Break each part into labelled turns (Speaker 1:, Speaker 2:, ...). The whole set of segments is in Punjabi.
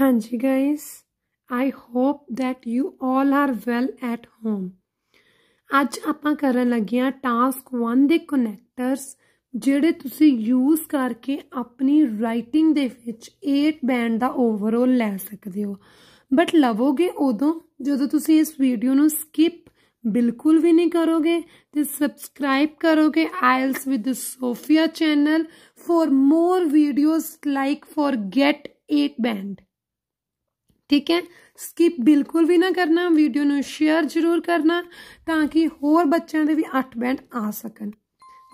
Speaker 1: ਹਾਂਜੀ guys I hope that you all are well at home ਅੱਜ ਆਪਾਂ ਕਰਨ ਲੱਗੇ ਆ ਟਾਸਕ 1 ਦੇ ਕਨੈਕਟਰਸ ਜਿਹੜੇ ਤੁਸੀਂ ਯੂਜ਼ ਕਰਕੇ ਆਪਣੀ ਰਾਈਟਿੰਗ ਦੇ ਵਿੱਚ 8 ਬੈਂਡ ਦਾ ਓਵਰਆਲ ਲੈ ਸਕਦੇ ਹੋ ਬਟ ਲਵੋਗੇ ਉਦੋਂ ਜਦੋਂ ਤੁਸੀਂ ਇਸ ਵੀਡੀਓ ਨੂੰ ਸਕਿਪ ਬਿਲਕੁਲ ਵੀ ਨਹੀਂ ਕਰੋਗੇ ਤੇ ਸਬਸਕ੍ਰਾਈਬ ਕਰੋਗੇ IELTS with Sophia channel for more videos like for get 8 band ਠੀਕ ਹੈ ਸਕਿਪ ਬਿਲਕੁਲ ਵੀ ਨਾ ਕਰਨਾ ਵੀਡੀਓ ਨੂੰ ਸ਼ੇਅਰ ਜ਼ਰੂਰ ਕਰਨਾ ਤਾਂ ਕਿ ਹੋਰ ਬੱਚਿਆਂ ਦੇ ਵੀ 8 ਬੈਂਡ ਆ ਸਕਣ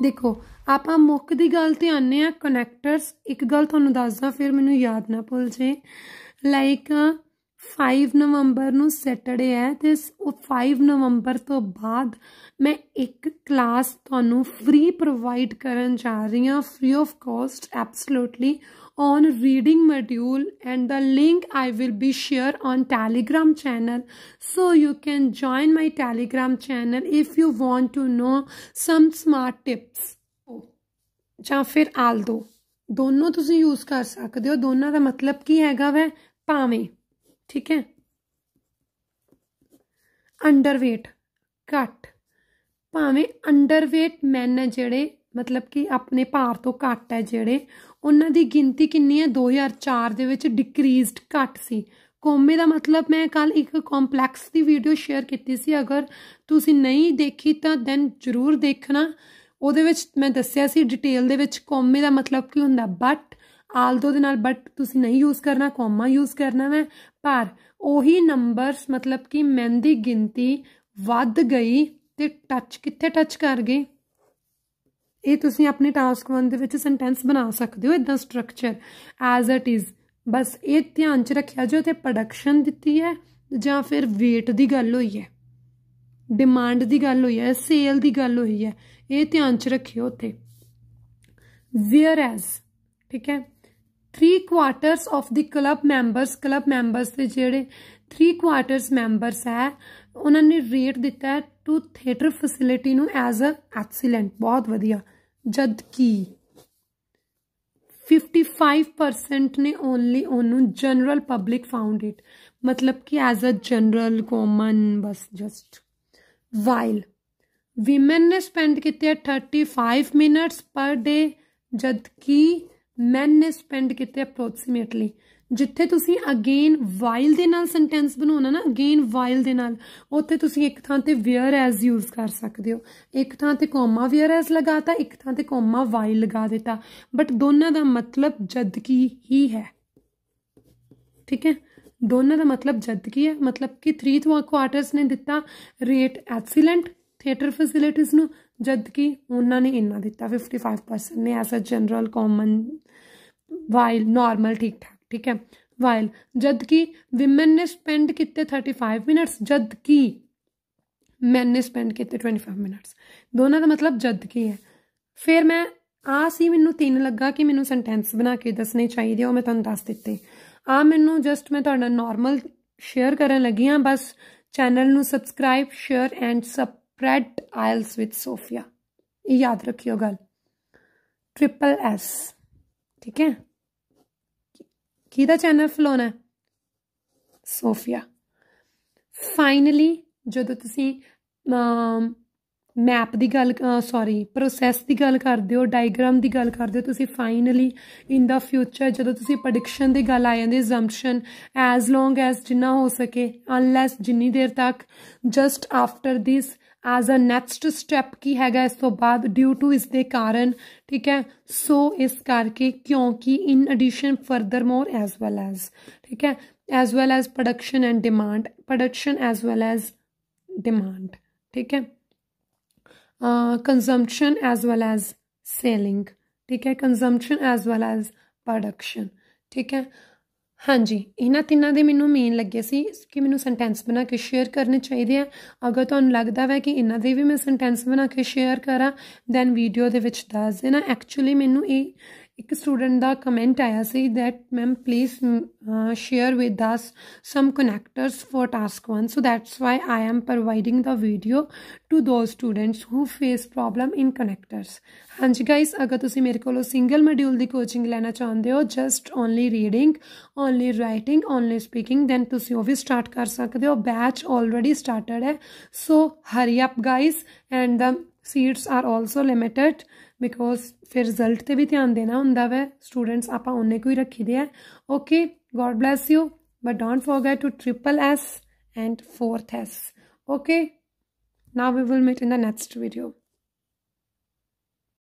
Speaker 1: ਦੇਖੋ ਆਪਾਂ ਮੁੱਖ ਦੀ ਗੱਲ ਤੇ ਆਨੇ ਆ ਕਨੈਕਟਰਸ ਇੱਕ ਗੱਲ ਤੁਹਾਨੂੰ ਦੱਸਦਾ ਫਿਰ ਮੈਨੂੰ ਯਾਦ ਨਾ ਭੁੱਲ ਜੇ ਲਾਈਕ 5 ਨਵੰਬਰ ਨੂੰ ਸੈਟਰਡੇ ਹੈ ਤੇ ਉਹ 5 ਨਵੰਬਰ ਤੋਂ ਬਾਅਦ ਮੈਂ ਇੱਕ ਕਲਾਸ ਤੁਹਾਨੂੰ ਫ੍ਰੀ ਪ੍ਰੋਵਾਈਡ ਕਰਨ ਜਾ ਰਹੀ ਹਾਂ free of cost absolutely on reading module and the link I will be share on telegram channel so you can join my telegram channel if you want to know some smart tips ਜਾਂ ਫਿਰ ਆਲਦੋ ਦੋਨੋਂ ਤੁਸੀਂ ਯੂਜ਼ ਕਰ ਸਕਦੇ ਹੋ ਦੋਨਾਂ ਦਾ ਮਤਲਬ ਕੀ ਹੈਗਾ ਵੈ ਭਾਵੇਂ ਠੀਕ ਹੈ ਅੰਡਰਵੇਟ ਘੱਟ ਭਾਵੇਂ ਅੰਡਰਵੇਟ ਮੈਨ ਨੇ ਜਿਹੜੇ ਮਤਲਬ ਕਿ ਆਪਣੇ ਭਾਰ ਤੋਂ ਘੱਟ ਹੈ ਜਿਹੜੇ ਉਹਨਾਂ ਦੀ ਗਿਣਤੀ ਕਿੰਨੀ ਹੈ 2004 ਦੇ ਵਿੱਚ ਡਿਕਰੀਜ਼ਡ ਘੱਟ ਸੀ ਕੋਮੇ ਦਾ ਮਤਲਬ ਮੈਂ ਕੱਲ ਇੱਕ ਕੰਪਲੈਕਸ ਦੀ ਵੀਡੀਓ ਸ਼ੇਅਰ ਕੀਤੀ ਸੀ ਅਗਰ ਤੁਸੀਂ ਨਹੀਂ ਦੇਖੀ ਤਾਂ ਦੈਨ ਜ਼ਰੂਰ ਦੇਖਣਾ ਉਹਦੇ ਵਿੱਚ ਮੈਂ ਦੱਸਿਆ ਸੀ ਡਿਟੇਲ ਦੇ ਵਿੱਚ ਕੋਮੇ ਦਾ ਮਤਲਬ ਕੀ ਹੁੰਦਾ ਬਟ ਆਲਦੋ ਦੇ ਨਾਲ ਬਟ ਤੁਸੀਂ ਨਹੀਂ ਯੂਜ਼ ਕਰਨਾ ਕੋਮਾ ਯੂਜ਼ ਕਰਨਾ ਹੈ ਪਰ ਉਹੀ ਨੰਬਰਸ ਮਤਲਬ ਕਿ ਮਹਿੰਦੀ ਗਿਣਤੀ ਵੱਧ ਗਈ ਤੇ ਟੱਚ ਕਿੱਥੇ ਟੱਚ ਕਰ ਗਈ ਇਹ ਤੁਸੀਂ ਆਪਣੇ ਟਾਸਕ 1 ਦੇ ਵਿੱਚ ਸੈਂਟੈਂਸ ਬਣਾ ਸਕਦੇ ਹੋ ਇਦਾਂ ਸਟਰਕਚਰ ਐਜ਼ ਇਟ ਇਜ਼ ਬਸ ਇਹ ਧਿਆਨ 'ਚ ਰੱਖਿਆ ਜੋ ਤੇ ਪ੍ਰੋਡਕਸ਼ਨ ਦਿੱਤੀ ਹੈ ਜਾਂ ਫਿਰ weight ਦੀ ਗੱਲ ਹੋਈ ਹੈ ਡਿਮਾਂਡ ਦੀ ਗੱਲ ਹੋਈ ਹੈ ਸੇਲ ਦੀ ਗੱਲ ਹੋਈ ਹੈ ਇਹ ਧਿਆਨ 'ਚ ਰੱਖਿਓ ਉੱਥੇ ਵੇਅਰ ਐਜ਼ ਠੀਕ ਹੈ 3 quarters of the club members club members ਦੇ ਜਿਹੜੇ 3 ਕੁਆਟਰਸ ਮੈਂਬਰਸ ਹੈ ਉਹਨਾਂ ਨੇ ਰੇਟ ਦਿੱਤਾ ਹੈ ਟੂ ਥੀਏਟਰ ਫੈਸਿਲਿਟੀ ਨੂੰ ਐਜ਼ ਅ ਐਕਸੀਲੈਂਟ ਬਹੁਤ ਵਧੀਆ जबकि फिफ्टी फाइव परसेंट ने ओनली ओनू जनरल पब्लिक फाउंड इट मतलब कि एज अ जनरल कॉमन बस जस्ट वाइल विमेन ने स्पेंड किए thirty five minutes per day जबकि मैन ने स्पेंड किए अप्रोक्सीमेटली ਜਿੱਥੇ ਤੁਸੀਂ ਅਗੇਨ ਵਾਈਲ ਦੇ ਨਾਲ ਸੈਂਟੈਂਸ ਬਣਾਉਣਾ ਨਾ ਅਗੇਨ ਵਾਈਲ ਦੇ ਨਾਲ ਉੱਥੇ ਤੁਸੀਂ ਇੱਕ ਥਾਂ ਤੇ ਵੇਅਰ ਐਸ ਯੂਜ਼ ਕਰ ਸਕਦੇ ਹੋ ਇੱਕ ਥਾਂ ਤੇ ਕੋਮਾ ਵੇਅਰ ਐਸ ਲਗਾਤਾ ਇੱਕ ਥਾਂ ਤੇ ਕੋਮਾ ਵਾਈਲ ਲਗਾ ਦਿੱਤਾ ਬਟ ਦੋਨਾਂ ਦਾ ਮਤਲਬ ਜਦ ਕੀ ਹੀ ਹੈ ਠੀਕ ਹੈ ਦੋਨਾਂ ਦਾ ਮਤਲਬ ਜਦ ਕੀ ਹੈ ਮਤਲਬ ਕਿ 3 ਕੁਆਟਰਸ ਨੇ ਦਿੱਤਾ ਰੇਟ ਐਕਸੀਲੈਂਟ ਥੀਏਟਰ ਫੈਸਿਲਿਟੀਜ਼ ਨੂੰ ਜਦ ਕੀ ਉਹਨਾਂ ਨੇ ਇੰਨਾ ਦਿੱਤਾ 55% ਨੇ ਐਸਾ ਜਨਰਲ ਕਾਮਨ ਵਾਈਲ ਨਾਰਮਲ ਠੀਕ ਠਾਕ ਠੀਕ ਹੈ ਵਾਈਲ ਜਦ ਕਿ ਔਮਨ ਨੇ ਸਪੈਂਡ ਕੀਤੇ 35 ਮਿੰਟਸ ਜਦ ਕਿ ਮੈਨ ਨੇ ਸਪੈਂਡ ਕੀਤੇ 25 ਮਿੰਟਸ ਦੋਨਾਂ ਦਾ ਮਤਲਬ ਜਦ ਕਿ ਹੈ ਫਿਰ ਮੈਂ ਆ ਸੀ ਮੈਨੂੰ ਤਿੰਨ ਲੱਗਾ ਕਿ ਮੈਨੂੰ ਸੈਂਟੈਂਸ ਬਣਾ ਕੇ ਦੱਸਣੇ ਚਾਹੀਦੇ ਉਹ ਮੈਂ ਤੁਹਾਨੂੰ ਦੱਸ ਦਿੱਤੇ ਆ ਮੈਨੂੰ ਜਸਟ ਮੈਂ ਤੁਹਾਡਾ ਨਾਰਮਲ ਸ਼ੇਅਰ ਕਰਨ ਲੱਗੀ ਆ ਬਸ ਚੈਨਲ ਨੂੰ subscribe share and spread IELTS with Sophia ਇਹ ਯਾਦ ਰੱਖਿਓ ਗੱਲ ਟ੍ਰਿਪਲ ਐਸ ਠੀਕ ਹੈ ਕਿਹਦਾ ਚੈਨਲ ਫਲੋਣਾ ਸੋਫੀਆ ਫਾਈਨਲੀ ਜਦੋਂ ਤੁਸੀਂ ਮੈਪ ਦੀ ਗੱਲ ਸੌਰੀ ਪ੍ਰੋਸੈਸ ਦੀ ਗੱਲ ਕਰਦੇ ਹੋ ਡਾਇਗਰਾਮ ਦੀ ਗੱਲ ਕਰਦੇ ਹੋ ਤੁਸੀਂ ਫਾਈਨਲੀ ਇਨ ਦਾ ਫਿਊਚਰ ਜਦੋਂ ਤੁਸੀਂ ਪ੍ਰੈਡਿਕਸ਼ਨ ਦੀ ਗੱਲ ਆ ਜਾਂਦੀ ਹੈ ਜ਼ੰਪਸ਼ਨ ਐਸ ਲੌਂਗ ਐਸ ਜਿੰਨਾ ਹੋ ਸਕੇ ਅਨਲੈਸ ਜਿੰਨੀ ਦੇਰ ਤੱਕ just after this is a next step ਕੀ ਹੈਗਾ ਇਸ ਤੋਂ ਬਾਅਦ ਡਿਊ ਟੂ ਇਸ ਦੇ ਕਾਰਨ ਠੀਕ ਹੈ ਸੋ ਇਸ ਕਰਕੇ ਕਿਉਂਕਿ in addition furthermore as well as ਠੀਕ ਹੈ as well as production and demand production as well as demand ਠੀਕ ਹੈ consumption as well as selling ਠੀਕ ਹੈ consumption as well as production ਠੀਕ ਹੈ ਹਾਂਜੀ ਇਹਨਾਂ ਤਿੰਨਾਂ ਦੇ ਮੈਨੂੰ ਮੇਨ ਲੱਗੇ ਸੀ ਕਿ ਮੈਨੂੰ ਸੈਂਟੈਂਸ ਬਣਾ ਕੇ ਸ਼ੇਅਰ ਕਰਨੇ ਚਾਹੀਦੇ ਆ ਅਗਰ ਤੁਹਾਨੂੰ ਲੱਗਦਾ ਹੈ ਕਿ ਇਹਨਾਂ ਦੇ ਵੀ ਮੈਂ ਸੈਂਟੈਂਸ ਬਣਾ ਕੇ ਸ਼ੇਅਰ ਕਰਾਂ ਦੈਨ ਵੀਡੀਓ ਦੇ ਵਿੱਚ ਦੱਸ ਦੇਣਾ ਐਕਚੁਅਲੀ ਮੈਨੂੰ ਇਹ ਇੱਕ ਸਟੂਡੈਂਟ ਦਾ ਕਮੈਂਟ ਆਇਆ ਸੀ that ma'am please share with us some connectors for task 1 so that's why I am providing the video to those students who face problem in connectors ਹਾਂਜੀ ਗਾਇਸ ਅਗਰ ਤੁਸੀਂ ਮੇਰੇ ਕੋਲੋਂ ਸਿੰਗਲ ਮੋਡਿਊਲ ਦੀ ਕੋਚਿੰਗ ਲੈਣਾ ਚਾਹੁੰਦੇ ਹੋ just only reading only writing only speaking then ਤੁਸੀਂ ਉਹ ਵੀ ਸਟਾਰਟ ਕਰ ਸਕਦੇ ਹੋ ਬੈਚ ਆਲਰੇਡੀ ਸਟਾਰਟਡ ਹੈ so hurry up guys and the seats are also limited because ਫਿਰ ਰਿਜ਼ਲਟ ਤੇ ਵੀ ਧਿਆਨ ਦੇਣਾ ਹੁੰਦਾ ਵੈ ਸਟੂਡੈਂਟਸ ਆਪਾਂ ਉਹਨੇ ਕੋਈ ਰੱਖੀ ਦੇ ਆ okay god bless you but don't forget to triple S and fourth S okay now we will meet in the next video